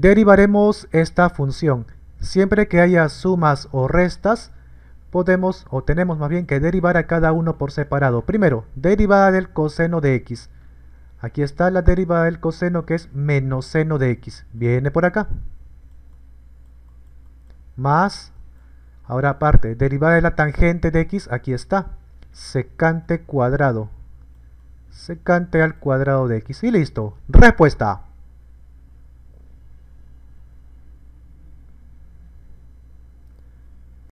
Derivaremos esta función. Siempre que haya sumas o restas, podemos o tenemos más bien que derivar a cada uno por separado. Primero, derivada del coseno de x. Aquí está la derivada del coseno que es menos seno de x. Viene por acá. Más, ahora aparte, derivada de la tangente de x, aquí está. Secante cuadrado. Secante al cuadrado de x. Y listo. Respuesta.